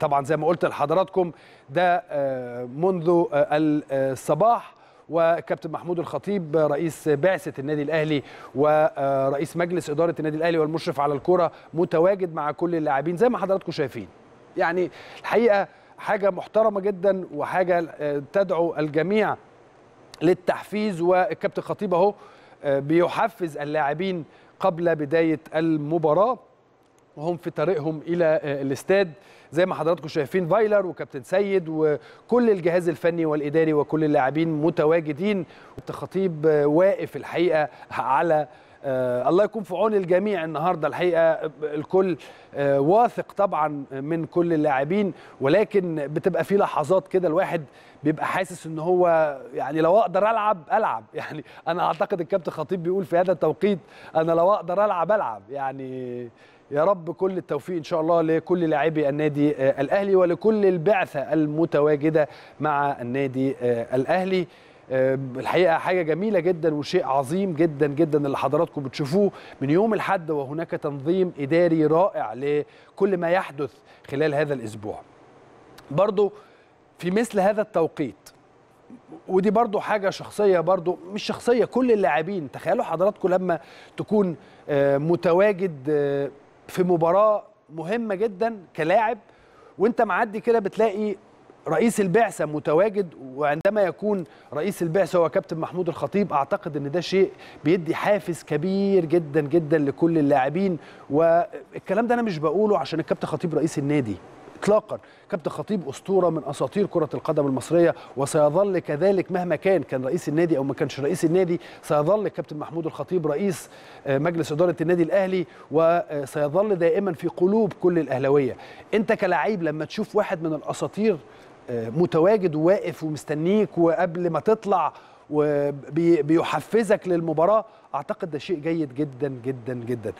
طبعا زي ما قلت لحضراتكم ده آه، منذ آه، الصباح وكابتن محمود الخطيب رئيس بعثه النادي الاهلي ورئيس آه، مجلس اداره النادي الاهلي والمشرف على الكره متواجد مع كل اللاعبين زي ما حضراتكم شايفين يعني الحقيقه حاجه محترمه جدا وحاجه تدعو الجميع للتحفيز والكابتن خطيب اهو بيحفز اللاعبين قبل بدايه المباراه وهم في طريقهم الى آه، الاستاد زي ما حضراتكم شايفين فايلر وكابتن سيد وكل الجهاز الفني والاداري وكل اللاعبين متواجدين والتخطيب آه، واقف الحقيقه على آه الله يكون في عون الجميع النهارده الحقيقه الكل آه واثق طبعا من كل اللاعبين ولكن بتبقى في لحظات كده الواحد بيبقى حاسس ان هو يعني لو اقدر العب العب يعني انا اعتقد الكابتن خطيب بيقول في هذا التوقيت انا لو اقدر العب العب يعني يا رب كل التوفيق ان شاء الله لكل لاعبي النادي آه، الاهلي ولكل البعثه المتواجده مع النادي آه، الاهلي آه، الحقيقه حاجه جميله جدا وشيء عظيم جدا جدا اللي حضراتكم بتشوفوه من يوم الحد وهناك تنظيم اداري رائع لكل ما يحدث خلال هذا الاسبوع برضو في مثل هذا التوقيت ودي برضو حاجة شخصية برضو مش شخصية كل اللاعبين تخيلوا حضراتكم لما تكون متواجد في مباراه مهمه جدا كلاعب وانت معدي كده بتلاقي رئيس البعثه متواجد وعندما يكون رئيس البعثه هو كابتن محمود الخطيب اعتقد ان ده شيء بيدي حافز كبير جدا جدا لكل اللاعبين والكلام ده انا مش بقوله عشان الكابتن خطيب رئيس النادي اطلاقا كابتن خطيب اسطوره من اساطير كره القدم المصريه وسيظل كذلك مهما كان كان رئيس النادي او ما كانش رئيس النادي سيظل كابتن محمود الخطيب رئيس آه، مجلس اداره النادي الاهلي وسيظل آه، دائما في قلوب كل الاهلاويه انت كلاعب لما تشوف واحد من الاساطير آه، متواجد وواقف ومستنيك وقبل ما تطلع وبيحفزك للمباراه اعتقد ده شيء جيد جدا جدا جدا